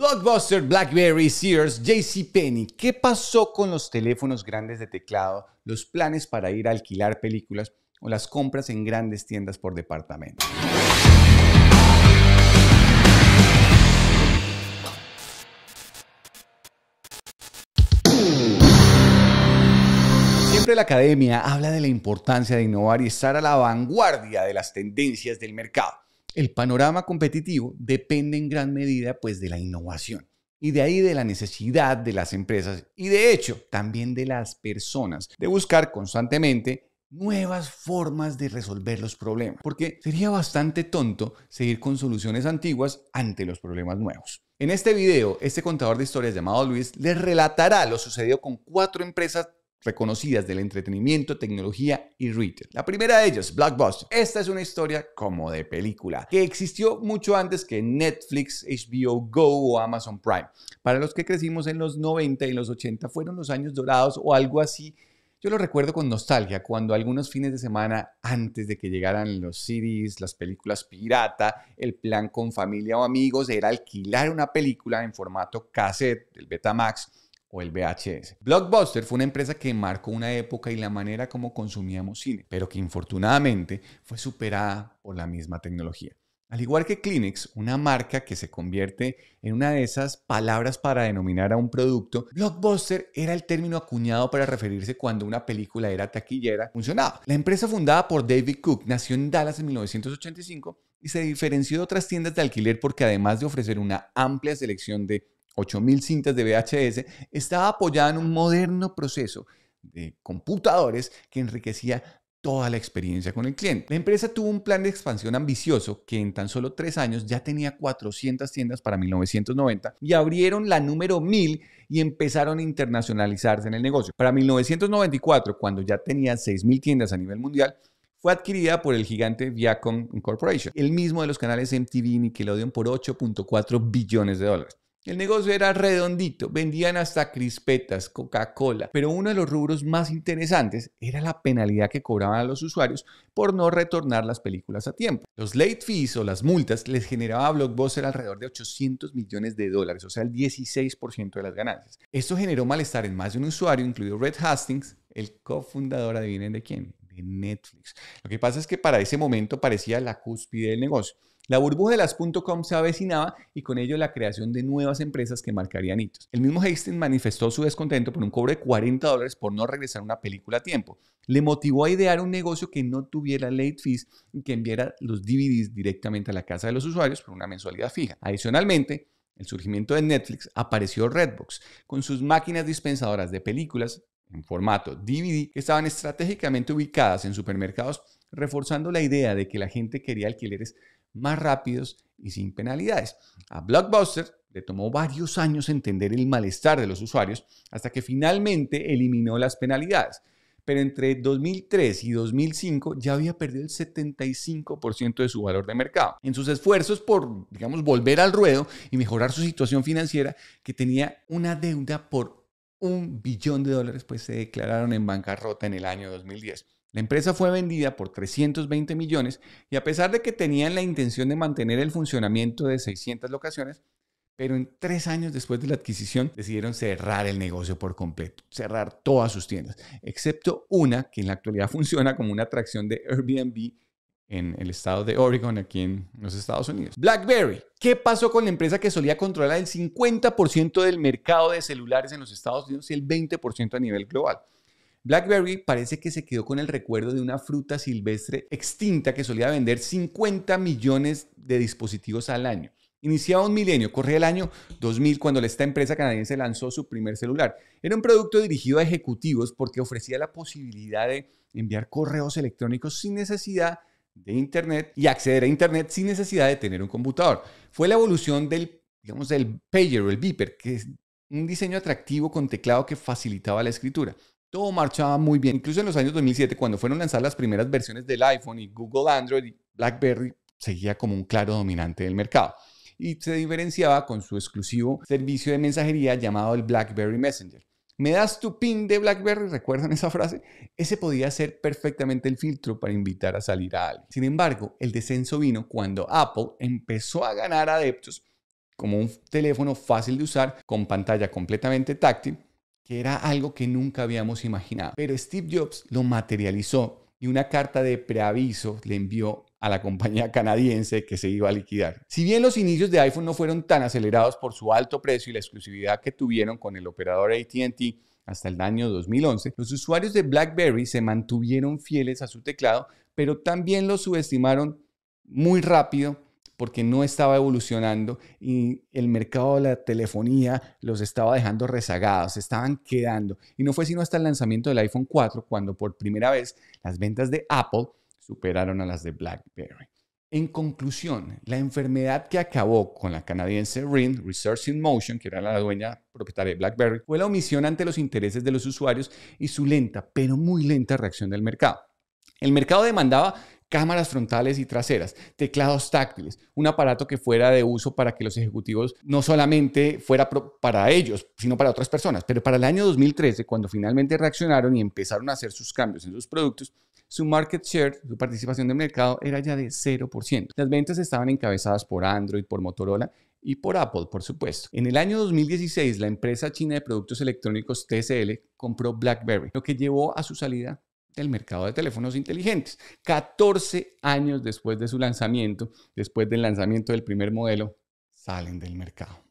Blockbuster, BlackBerry, Sears, JCPenney. ¿Qué pasó con los teléfonos grandes de teclado, los planes para ir a alquilar películas o las compras en grandes tiendas por departamento? Siempre la academia habla de la importancia de innovar y estar a la vanguardia de las tendencias del mercado el panorama competitivo depende en gran medida pues de la innovación y de ahí de la necesidad de las empresas y de hecho también de las personas de buscar constantemente nuevas formas de resolver los problemas, porque sería bastante tonto seguir con soluciones antiguas ante los problemas nuevos. En este video, este contador de historias llamado Luis les relatará lo sucedido con cuatro empresas reconocidas del entretenimiento, tecnología y retail. La primera de ellas, Blockbuster. Esta es una historia como de película, que existió mucho antes que Netflix, HBO Go o Amazon Prime. Para los que crecimos en los 90 y los 80 fueron los años dorados o algo así. Yo lo recuerdo con nostalgia, cuando algunos fines de semana, antes de que llegaran los CDs, las películas pirata, el plan con familia o amigos era alquilar una película en formato cassette, el Betamax, o el VHS. Blockbuster fue una empresa que marcó una época y la manera como consumíamos cine, pero que infortunadamente fue superada por la misma tecnología. Al igual que Kleenex, una marca que se convierte en una de esas palabras para denominar a un producto, blockbuster era el término acuñado para referirse cuando una película era taquillera, funcionaba. La empresa fundada por David Cook nació en Dallas en 1985 y se diferenció de otras tiendas de alquiler porque además de ofrecer una amplia selección de 8.000 cintas de VHS, estaba apoyada en un moderno proceso de computadores que enriquecía toda la experiencia con el cliente. La empresa tuvo un plan de expansión ambicioso que en tan solo tres años ya tenía 400 tiendas para 1990 y abrieron la número 1000 y empezaron a internacionalizarse en el negocio. Para 1994, cuando ya tenía 6000 tiendas a nivel mundial, fue adquirida por el gigante Viacom Corporation, el mismo de los canales MTV y Nickelodeon por 8.4 billones de dólares. El negocio era redondito, vendían hasta crispetas, Coca-Cola, pero uno de los rubros más interesantes era la penalidad que cobraban a los usuarios por no retornar las películas a tiempo. Los late fees o las multas les generaba a Blockbuster alrededor de 800 millones de dólares, o sea, el 16% de las ganancias. Esto generó malestar en más de un usuario, incluido Red Hastings, el cofundador, adivinen de quién, Netflix. Lo que pasa es que para ese momento parecía la cúspide del negocio. La burbuja de las .com se avecinaba y con ello la creación de nuevas empresas que marcarían hitos. El mismo Hastings manifestó su descontento por un cobro de 40 dólares por no regresar una película a tiempo. Le motivó a idear un negocio que no tuviera late fees y que enviara los DVDs directamente a la casa de los usuarios por una mensualidad fija. Adicionalmente, el surgimiento de Netflix apareció Redbox, con sus máquinas dispensadoras de películas, en formato DVD que estaban estratégicamente ubicadas en supermercados, reforzando la idea de que la gente quería alquileres más rápidos y sin penalidades. A Blockbuster le tomó varios años entender el malestar de los usuarios hasta que finalmente eliminó las penalidades. Pero entre 2003 y 2005 ya había perdido el 75% de su valor de mercado. En sus esfuerzos por, digamos, volver al ruedo y mejorar su situación financiera, que tenía una deuda por un billón de dólares, pues se declararon en bancarrota en el año 2010. La empresa fue vendida por 320 millones y a pesar de que tenían la intención de mantener el funcionamiento de 600 locaciones, pero en tres años después de la adquisición decidieron cerrar el negocio por completo, cerrar todas sus tiendas, excepto una que en la actualidad funciona como una atracción de Airbnb en el estado de Oregon, aquí en los Estados Unidos. BlackBerry. ¿Qué pasó con la empresa que solía controlar el 50% del mercado de celulares en los Estados Unidos y el 20% a nivel global? BlackBerry parece que se quedó con el recuerdo de una fruta silvestre extinta que solía vender 50 millones de dispositivos al año. Iniciaba un milenio, corría el año 2000 cuando esta empresa canadiense lanzó su primer celular. Era un producto dirigido a ejecutivos porque ofrecía la posibilidad de enviar correos electrónicos sin necesidad de Internet y acceder a Internet sin necesidad de tener un computador. Fue la evolución del, digamos, del pager o el beeper, que es un diseño atractivo con teclado que facilitaba la escritura. Todo marchaba muy bien. Incluso en los años 2007, cuando fueron lanzadas las primeras versiones del iPhone y Google Android, y BlackBerry seguía como un claro dominante del mercado y se diferenciaba con su exclusivo servicio de mensajería llamado el BlackBerry Messenger. ¿Me das tu pin de BlackBerry? ¿Recuerdan esa frase? Ese podía ser perfectamente el filtro para invitar a salir a alguien. Sin embargo, el descenso vino cuando Apple empezó a ganar adeptos como un teléfono fácil de usar, con pantalla completamente táctil, que era algo que nunca habíamos imaginado. Pero Steve Jobs lo materializó y una carta de preaviso le envió a la compañía canadiense que se iba a liquidar. Si bien los inicios de iPhone no fueron tan acelerados por su alto precio y la exclusividad que tuvieron con el operador ATT, hasta el año 2011, los usuarios de BlackBerry se mantuvieron fieles a su teclado, pero también lo subestimaron muy rápido porque no estaba evolucionando y el mercado de la telefonía los estaba dejando rezagados, estaban quedando. Y no fue sino hasta el lanzamiento del iPhone 4 cuando por primera vez las ventas de Apple superaron a las de BlackBerry. En conclusión, la enfermedad que acabó con la canadiense Ring Research in Motion, que era la dueña propietaria de BlackBerry, fue la omisión ante los intereses de los usuarios y su lenta, pero muy lenta reacción del mercado. El mercado demandaba cámaras frontales y traseras, teclados táctiles, un aparato que fuera de uso para que los ejecutivos no solamente fuera para ellos, sino para otras personas. Pero para el año 2013, cuando finalmente reaccionaron y empezaron a hacer sus cambios en sus productos, su market share, su participación de mercado era ya de 0%. Las ventas estaban encabezadas por Android, por Motorola y por Apple, por supuesto. En el año 2016, la empresa china de productos electrónicos TCL compró BlackBerry, lo que llevó a su salida del mercado de teléfonos inteligentes. 14 años después de su lanzamiento, después del lanzamiento del primer modelo, salen del mercado.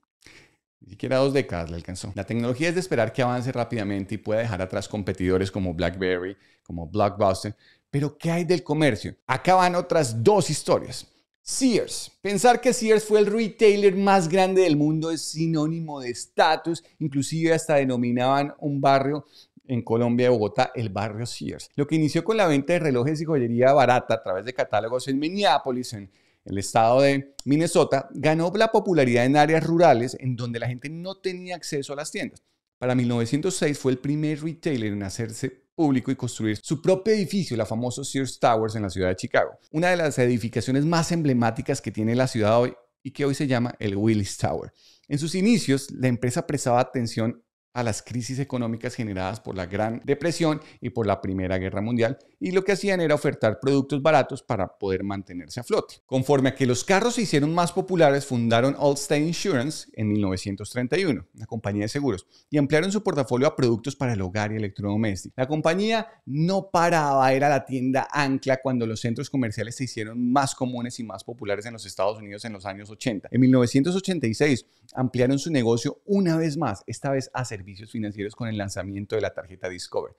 Ni siquiera dos décadas le alcanzó. La tecnología es de esperar que avance rápidamente y pueda dejar atrás competidores como BlackBerry, como Blockbuster. Pero ¿qué hay del comercio? Acá van otras dos historias. Sears. Pensar que Sears fue el retailer más grande del mundo es sinónimo de estatus. Inclusive hasta denominaban un barrio en Colombia, Bogotá, el barrio Sears. Lo que inició con la venta de relojes y joyería barata a través de catálogos en Minneapolis, en el estado de Minnesota, ganó la popularidad en áreas rurales en donde la gente no tenía acceso a las tiendas. Para 1906 fue el primer retailer en hacerse público y construir su propio edificio, la famosa Sears Towers en la ciudad de Chicago, una de las edificaciones más emblemáticas que tiene la ciudad hoy y que hoy se llama el Willis Tower. En sus inicios, la empresa prestaba atención a las crisis económicas generadas por la Gran Depresión y por la Primera Guerra Mundial, y lo que hacían era ofertar productos baratos para poder mantenerse a flote. Conforme a que los carros se hicieron más populares, fundaron Allstate Insurance en 1931, una compañía de seguros, y ampliaron su portafolio a productos para el hogar y electrodomésticos. La compañía no paraba, ir a la tienda ancla cuando los centros comerciales se hicieron más comunes y más populares en los Estados Unidos en los años 80. En 1986 ampliaron su negocio una vez más, esta vez a servir financieros con el lanzamiento de la tarjeta Discover.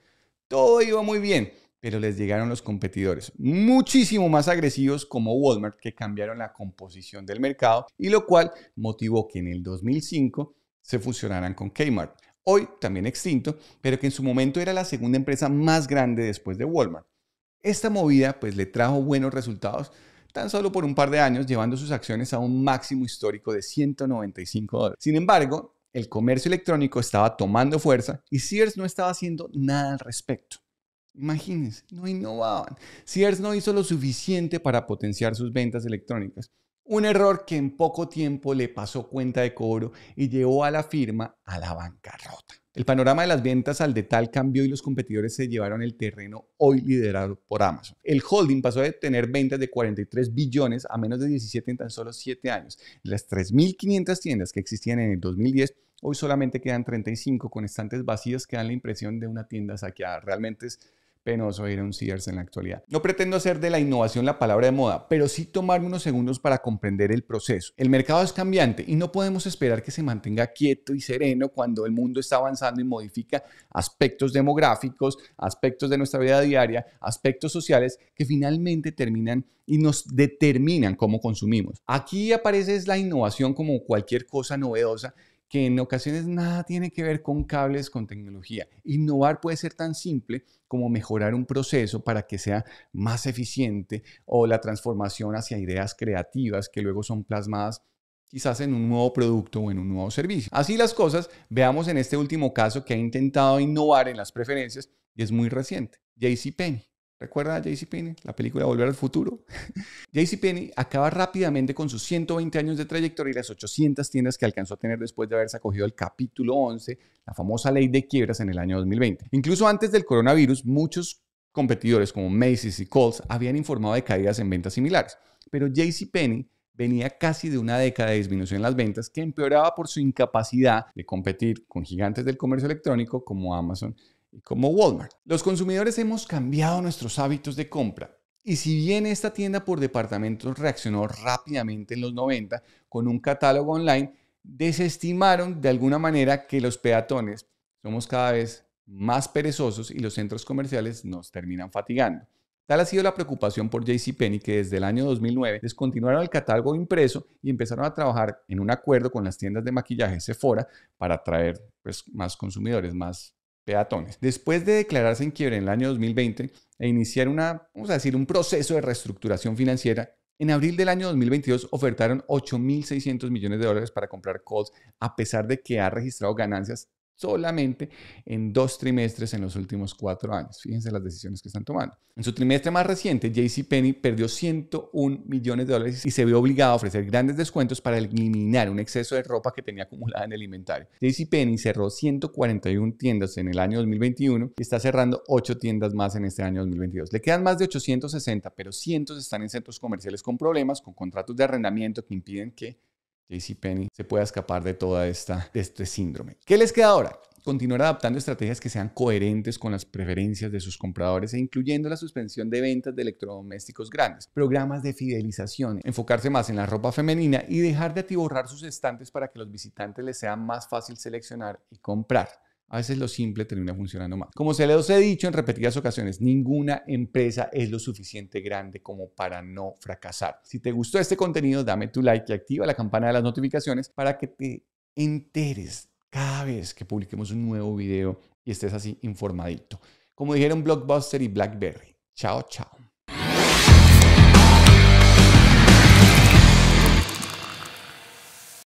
Todo iba muy bien, pero les llegaron los competidores muchísimo más agresivos como Walmart que cambiaron la composición del mercado y lo cual motivó que en el 2005 se fusionaran con Kmart, hoy también extinto, pero que en su momento era la segunda empresa más grande después de Walmart. Esta movida pues le trajo buenos resultados tan solo por un par de años, llevando sus acciones a un máximo histórico de 195 dólares. Sin embargo, el comercio electrónico estaba tomando fuerza y Sears no estaba haciendo nada al respecto. Imagínense, no innovaban. Sears no hizo lo suficiente para potenciar sus ventas electrónicas. Un error que en poco tiempo le pasó cuenta de cobro y llevó a la firma a la bancarrota. El panorama de las ventas al detalle cambió y los competidores se llevaron el terreno hoy liderado por Amazon. El holding pasó de tener ventas de 43 billones a menos de 17 en tan solo 7 años. Las 3.500 tiendas que existían en el 2010 hoy solamente quedan 35 con estantes vacías que dan la impresión de una tienda saqueada. Realmente es penoso ir a un Sears en la actualidad. No pretendo hacer de la innovación la palabra de moda, pero sí tomar unos segundos para comprender el proceso. El mercado es cambiante y no podemos esperar que se mantenga quieto y sereno cuando el mundo está avanzando y modifica aspectos demográficos, aspectos de nuestra vida diaria, aspectos sociales que finalmente terminan y nos determinan cómo consumimos. Aquí aparece la innovación como cualquier cosa novedosa que en ocasiones nada tiene que ver con cables, con tecnología. Innovar puede ser tan simple como mejorar un proceso para que sea más eficiente o la transformación hacia ideas creativas que luego son plasmadas quizás en un nuevo producto o en un nuevo servicio. Así las cosas, veamos en este último caso que ha intentado innovar en las preferencias y es muy reciente, JCPenney. ¿Recuerda a JCPenney? La película Volver al Futuro. JCPenney acaba rápidamente con sus 120 años de trayectoria y las 800 tiendas que alcanzó a tener después de haberse acogido al capítulo 11, la famosa ley de quiebras en el año 2020. Incluso antes del coronavirus, muchos competidores como Macy's y Kohl's habían informado de caídas en ventas similares, pero JCPenney venía casi de una década de disminución en las ventas que empeoraba por su incapacidad de competir con gigantes del comercio electrónico como Amazon como Walmart. Los consumidores hemos cambiado nuestros hábitos de compra. Y si bien esta tienda por departamentos reaccionó rápidamente en los 90 con un catálogo online, desestimaron de alguna manera que los peatones somos cada vez más perezosos y los centros comerciales nos terminan fatigando. Tal ha sido la preocupación por JCPenney que desde el año 2009 descontinuaron el catálogo impreso y empezaron a trabajar en un acuerdo con las tiendas de maquillaje Sephora para atraer pues, más consumidores, más peatones. Después de declararse en quiebra en el año 2020 e iniciar una, vamos a decir, un proceso de reestructuración financiera, en abril del año 2022 ofertaron 8.600 millones de dólares para comprar Colts, a pesar de que ha registrado ganancias solamente en dos trimestres en los últimos cuatro años. Fíjense las decisiones que están tomando. En su trimestre más reciente, JCPenney perdió 101 millones de dólares y se vio obligado a ofrecer grandes descuentos para eliminar un exceso de ropa que tenía acumulada en el inventario. JCPenney cerró 141 tiendas en el año 2021 y está cerrando 8 tiendas más en este año 2022. Le quedan más de 860, pero cientos están en centros comerciales con problemas, con contratos de arrendamiento que impiden que JCPenney se puede escapar de toda esta, de este síndrome. ¿Qué les queda ahora? continuar adaptando estrategias que sean coherentes con las preferencias de sus compradores e incluyendo la suspensión de ventas de electrodomésticos grandes, programas de fidelización, enfocarse más en la ropa femenina y dejar de atiborrar sus estantes para que los visitantes les sea más fácil seleccionar y comprar. A veces lo simple termina funcionando más. Como se les he dicho en repetidas ocasiones, ninguna empresa es lo suficiente grande como para no fracasar. Si te gustó este contenido, dame tu like y activa la campana de las notificaciones para que te enteres cada vez que publiquemos un nuevo video y estés así informadito. Como dijeron Blockbuster y BlackBerry. Chao, chao.